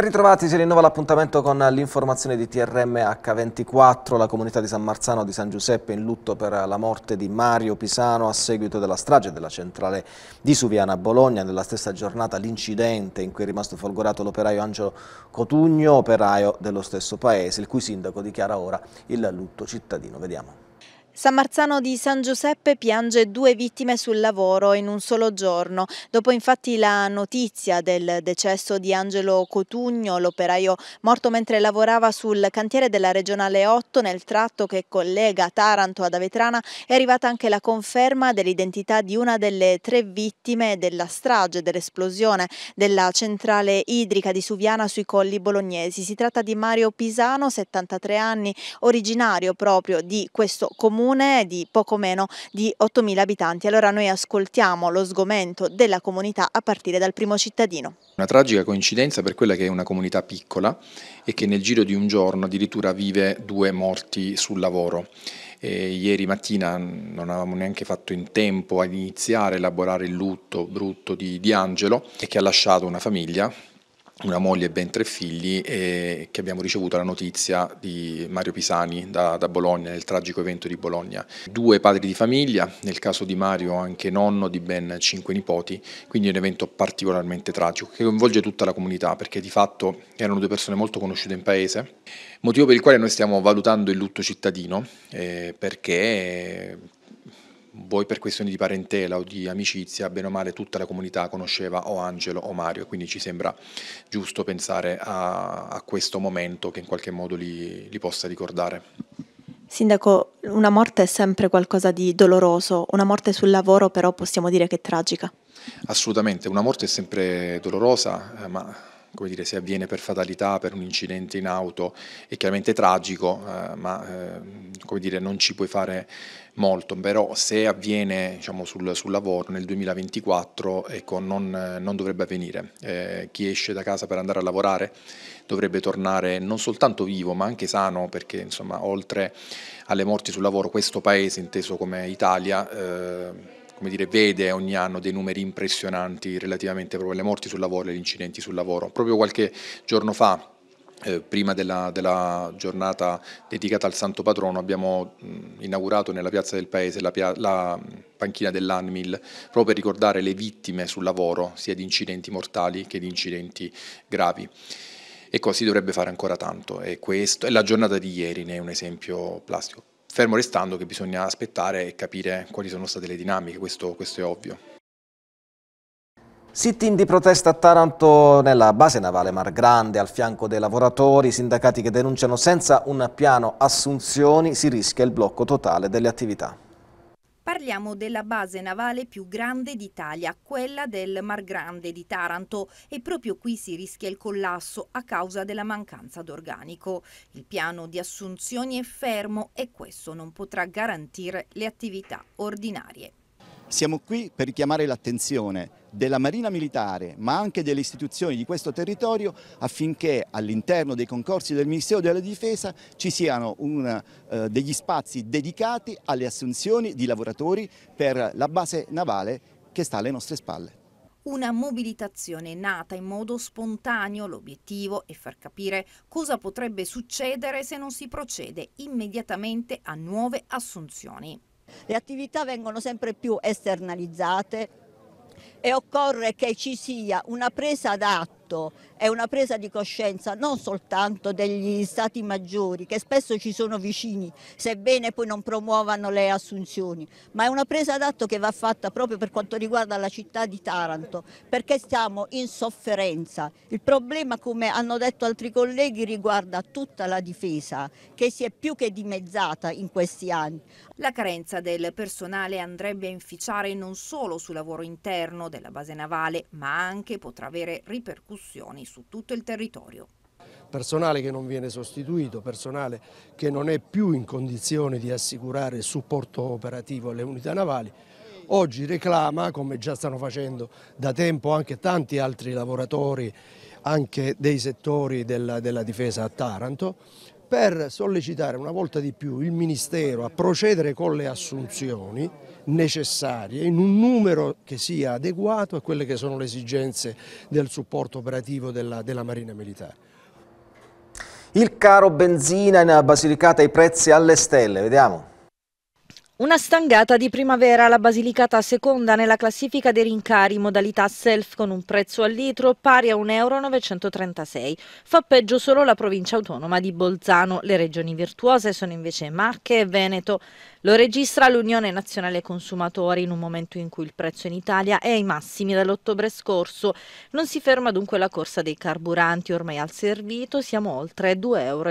Ben ritrovati, si rinnova l'appuntamento con l'informazione di TRM H24, la comunità di San Marzano di San Giuseppe in lutto per la morte di Mario Pisano a seguito della strage della centrale di Suviana a Bologna. Nella stessa giornata l'incidente in cui è rimasto folgorato l'operaio Angelo Cotugno, operaio dello stesso paese, il cui sindaco dichiara ora il lutto cittadino. Vediamo. San Marzano di San Giuseppe piange due vittime sul lavoro in un solo giorno. Dopo infatti la notizia del decesso di Angelo Cotugno, l'operaio morto mentre lavorava sul cantiere della regionale 8 nel tratto che collega Taranto ad Avetrana, è arrivata anche la conferma dell'identità di una delle tre vittime della strage, dell'esplosione della centrale idrica di Suviana sui colli bolognesi. Si tratta di Mario Pisano, 73 anni, originario proprio di questo comune comune di poco meno di 8.000 abitanti. Allora noi ascoltiamo lo sgomento della comunità a partire dal primo cittadino. Una tragica coincidenza per quella che è una comunità piccola e che nel giro di un giorno addirittura vive due morti sul lavoro. E ieri mattina non avevamo neanche fatto in tempo a iniziare a elaborare il lutto brutto di, di Angelo e che ha lasciato una famiglia una moglie e ben tre figli e che abbiamo ricevuto la notizia di Mario Pisani da, da, Bologna, nel tragico evento di Bologna. Due padri di famiglia, nel caso di Mario anche nonno di ben cinque nipoti, quindi un evento particolarmente tragico che coinvolge tutta la comunità perché di fatto erano due persone molto conosciute in paese, motivo per il quale noi stiamo valutando il lutto cittadino eh, perché vuoi per questioni di parentela o di amicizia, bene o male tutta la comunità conosceva o Angelo o Mario, quindi ci sembra giusto pensare a, a questo momento che in qualche modo li, li possa ricordare. Sindaco, una morte è sempre qualcosa di doloroso, una morte sul lavoro però possiamo dire che è tragica. Assolutamente, una morte è sempre dolorosa, eh, ma come dire, se avviene per fatalità, per un incidente in auto, è chiaramente tragico, eh, ma eh, come dire, non ci puoi fare molto, però se avviene diciamo, sul, sul, lavoro nel 2024 ecco, non, non, dovrebbe avvenire. Eh, chi esce da casa per andare a lavorare dovrebbe tornare non soltanto vivo ma anche sano perché insomma, oltre alle morti sul lavoro questo paese inteso come Italia eh, come dire, vede ogni anno dei numeri impressionanti relativamente proprio alle morti sul lavoro e agli incidenti sul lavoro. Proprio qualche giorno fa eh, prima della, della, giornata dedicata al Santo Patrono abbiamo mh, inaugurato nella piazza del paese la, pia la panchina dell'ANMIL proprio per ricordare le vittime sul lavoro sia di incidenti mortali che di incidenti gravi. E così dovrebbe fare ancora tanto e, questo, e la giornata di ieri ne è un esempio plastico fermo restando che bisogna aspettare e capire quali sono state le dinamiche, questo, questo è ovvio. Sit-in di protesta a Taranto nella base navale Mar Grande al fianco dei lavoratori, sindacati che denunciano senza un piano assunzioni si rischia il blocco totale delle attività. Parliamo della base navale più grande d'Italia, quella del Mar Grande di Taranto e proprio qui si rischia il collasso a causa della mancanza d'organico. Il piano di assunzioni è fermo e questo non potrà garantire le attività ordinarie. Siamo qui per richiamare l'attenzione della Marina Militare, ma anche delle istituzioni di questo territorio affinché all'interno dei concorsi del Ministero della Difesa ci siano un, eh, degli spazi dedicati alle assunzioni di lavoratori per la base navale che sta alle nostre spalle. Una mobilitazione nata in modo spontaneo, l'obiettivo è far capire cosa potrebbe succedere se non si procede immediatamente a nuove assunzioni. Le attività vengono sempre più esternalizzate e occorre che ci sia una presa d'atto fatto è una presa di coscienza non soltanto degli stati maggiori che spesso ci sono vicini, sebbene poi non promuovano le assunzioni, ma è una presa d'atto che va fatta proprio per quanto riguarda la città di Taranto, perché stiamo in sofferenza. Il problema, come hanno detto altri colleghi, riguarda tutta la difesa, che si è più che dimezzata in questi anni. La carenza del personale andrebbe a inficiare non solo sul lavoro interno della base navale, ma anche potrà avere ripercussioni discussioni su tutto il territorio personale che non viene sostituito, personale che non è più in condizione di assicurare supporto operativo alle unità navali, oggi reclama, come già stanno facendo da tempo anche tanti altri lavoratori, anche dei settori della, della difesa a Taranto, per sollecitare una volta di più il Ministero a procedere con le assunzioni necessarie in un numero che sia adeguato a quelle che sono le esigenze del supporto operativo della, della Marina Militare. Il caro benzina in Basilicata, i prezzi alle stelle, vediamo. Una stangata di primavera, la Basilicata seconda nella classifica dei rincari modalità self con un prezzo al litro pari a 1,936 euro. Fa peggio solo la provincia autonoma di Bolzano, le regioni virtuose sono invece Marche e Veneto. Lo registra l'Unione Nazionale Consumatori in un momento in cui il prezzo in Italia è ai massimi dall'ottobre scorso. Non si ferma dunque la corsa dei carburanti, ormai al servito siamo oltre 2,10 euro.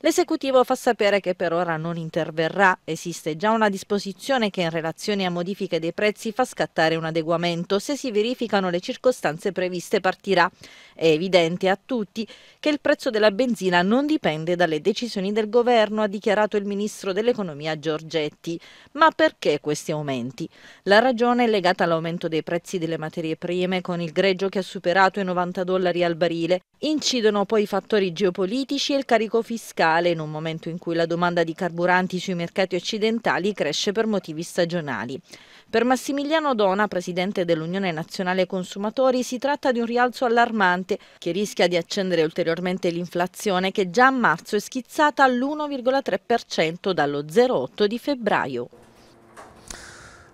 L'esecutivo fa sapere che per ora non interverrà, esiste già una disposizione che in relazione a modifiche dei prezzi fa scattare un adeguamento se si verificano le circostanze previste partirà. È evidente a tutti che il prezzo della benzina non dipende dalle decisioni del governo, ha dichiarato il ministro dell'economia Giorgetti. Ma perché questi aumenti? La ragione è legata all'aumento dei prezzi delle materie prime, con il greggio che ha superato i 90 dollari al barile. Incidono poi i fattori geopolitici e il carico fiscale, in un momento in cui la domanda di carburanti sui mercati occidentali cresce per motivi stagionali. Per Massimiliano Dona, presidente dell'Unione Nazionale Consumatori, si tratta di un rialzo allarmante pesante che rischia di accendere ulteriormente l'inflazione che già a marzo è schizzata all'1,3% dallo 0,8 di febbraio.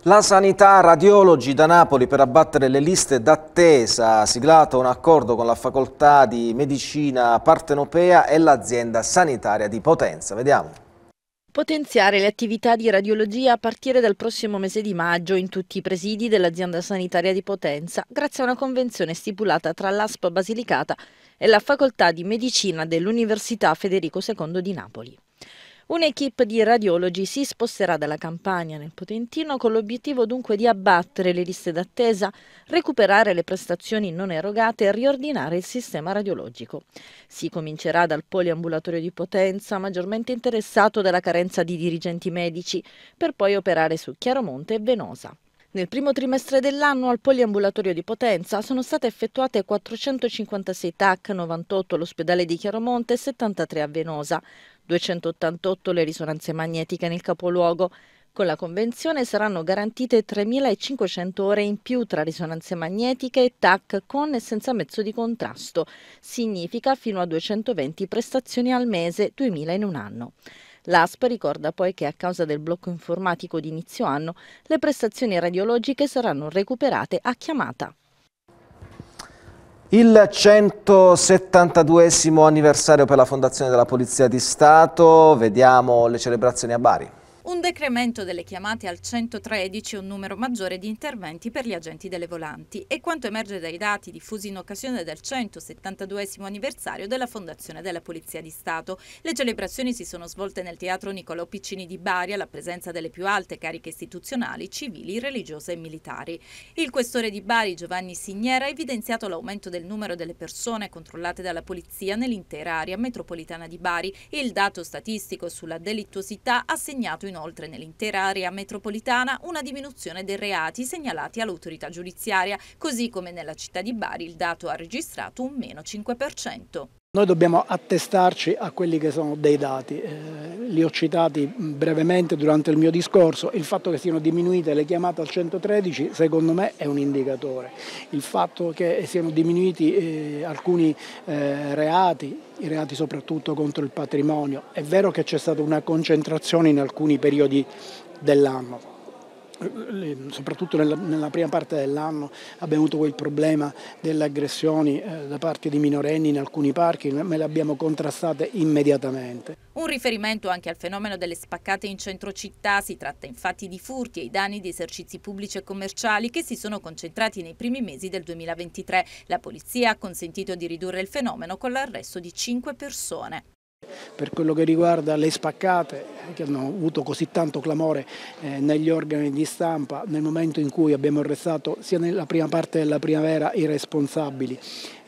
La sanità radiologi da Napoli per abbattere le liste d'attesa ha siglato un accordo con la facoltà di medicina partenopea e l'azienda sanitaria di Potenza. Vediamo. Potenziare le attività di radiologia a partire dal prossimo mese di maggio in tutti i presidi dell'azienda sanitaria di Potenza, grazie a una convenzione stipulata tra l'ASP Basilicata e la Facoltà di Medicina dell'Università Federico II di Napoli. Un'equipe di radiologi si sposterà dalla Campania nel Potentino con l'obiettivo dunque di abbattere le liste d'attesa, recuperare le prestazioni non erogate e riordinare il sistema radiologico. Si comincerà dal poliambulatorio di Potenza, maggiormente interessato dalla carenza di dirigenti medici, per poi operare su Chiaromonte e Venosa. Nel primo trimestre dell'anno al poliambulatorio di Potenza sono state effettuate 456 TAC, 98 all'ospedale di Chiaromonte e 73 a Venosa, 288 le risonanze magnetiche nel capoluogo. Con la convenzione saranno garantite 3.500 ore in più tra risonanze magnetiche e TAC con e senza mezzo di contrasto. Significa fino a 220 prestazioni al mese, 2.000 in un anno. L'ASP ricorda poi che a causa del blocco informatico di inizio anno le prestazioni radiologiche saranno recuperate a chiamata. Il 172 anniversario per la Fondazione della Polizia di Stato, vediamo le celebrazioni a Bari un decremento delle chiamate al 113 e un numero maggiore di interventi per gli agenti delle volanti. È quanto emerge dai dati diffusi in occasione del 172 anniversario della Fondazione della Polizia di Stato. Le celebrazioni si sono svolte nel teatro Niccolò Piccini di Bari alla presenza delle più alte cariche istituzionali, civili, religiose e militari. Il questore di Bari, Giovanni Signiera, ha evidenziato l'aumento del numero delle persone controllate dalla polizia nell'intera area metropolitana di Bari e il dato statistico sulla delittuosità ha segnato in inoltre nell'intera area metropolitana una diminuzione dei reati segnalati all'autorità giudiziaria, così come nella città di Bari il dato ha registrato un meno 5%. Noi dobbiamo attestarci a quelli che sono dei dati, eh, li ho citati mm, brevemente durante il mio discorso, il fatto che siano diminuite le chiamate al 113 secondo me è un indicatore, il fatto che siano diminuiti eh, alcuni eh, reati, i reati soprattutto contro il patrimonio, è vero che c'è stata una concentrazione in alcuni periodi dell'anno, soprattutto nella, prima parte dell'anno abbiamo avuto quel problema delle aggressioni eh, da parte di minorenni in alcuni parchi, ma le abbiamo contrastate immediatamente. Un riferimento anche al fenomeno delle spaccate in centro città, si tratta infatti di furti e i danni di esercizi pubblici e commerciali che si sono concentrati nei primi mesi del 2023. La polizia ha consentito di ridurre il fenomeno con l'arresto di cinque persone. Per quello che riguarda le spaccate che hanno avuto così tanto clamore eh, negli organi di stampa nel momento in cui abbiamo arrestato sia nella prima parte della primavera i responsabili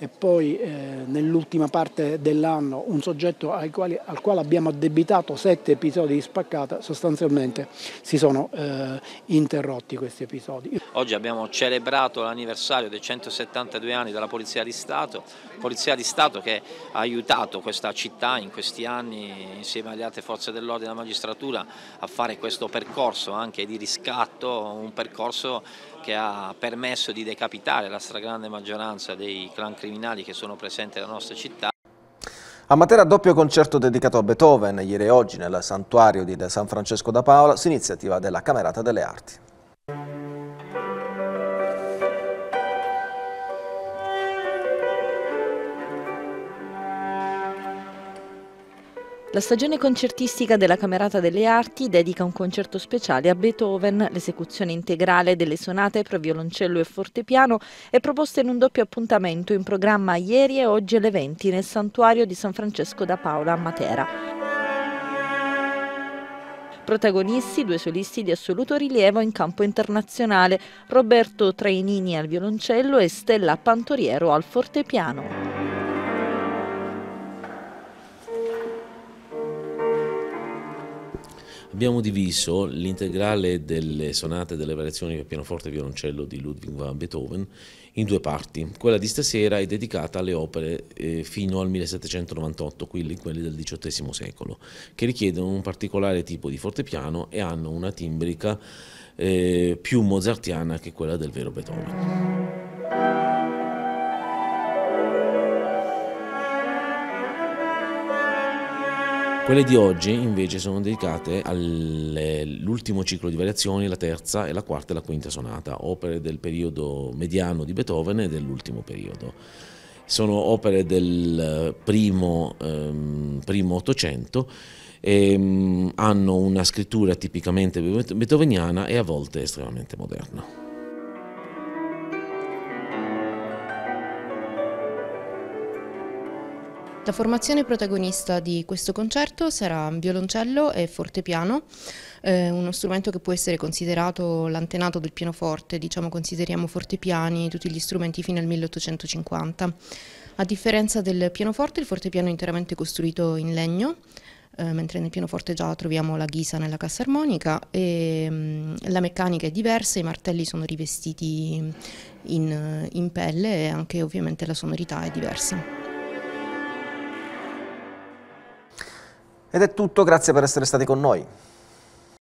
e poi eh, nell'ultima parte dell'anno un soggetto al quale, al quale, abbiamo addebitato sette episodi di spaccata, sostanzialmente si sono eh, interrotti questi episodi. Oggi abbiamo celebrato l'anniversario dei 172 anni della Polizia di Stato, Polizia di Stato che ha aiutato questa città in questi anni insieme alle altre forze dell'ordine e della magistratura a fare questo percorso anche di riscatto, un percorso che ha permesso di decapitare la stragrande maggioranza dei clan criminali che sono presenti nella nostra città. A Matera doppio concerto dedicato a Beethoven, ieri e oggi nel santuario di San Francesco da Paola, su iniziativa della Camerata delle Arti. La stagione concertistica della Camerata delle Arti dedica un concerto speciale a Beethoven. L'esecuzione integrale delle sonate per violoncello e fortepiano è proposta in un doppio appuntamento in programma ieri e oggi alle 20 nel santuario di San Francesco da Paola a Matera. Protagonisti due solisti di assoluto rilievo in campo internazionale, Roberto Trainini al violoncello e Stella Pantoriero al fortepiano. Abbiamo diviso l'integrale delle sonate delle variazioni per pianoforte e violoncello di Ludwig van Beethoven in due parti. Quella di stasera è dedicata alle opere eh, fino al 1798, quindi quelle del XVIII secolo, che richiedono un particolare tipo di fortepiano e hanno una timbrica eh, più mozartiana che quella del vero Beethoven. Quelle di oggi invece sono dedicate all'ultimo ciclo di variazioni, la terza e la quarta e la quinta sonata, opere del periodo mediano di Beethoven e dell'ultimo periodo. Sono opere del eh, ehm, primo, Ottocento, ehm, hanno una scrittura tipicamente beethoveniana e a volte estremamente moderna. La formazione protagonista di questo concerto sarà violoncello e fortepiano, eh, uno strumento che può essere considerato l'antenato del pianoforte, diciamo consideriamo fortepiani tutti gli strumenti fino al 1850. A differenza del pianoforte, il fortepiano è interamente costruito in legno, eh, mentre nel pianoforte già troviamo la ghisa nella cassa armonica e mm, la meccanica è diversa, i martelli sono rivestiti in, in pelle e anche ovviamente la sonorità è diversa. Ed è tutto, grazie per essere stati con noi.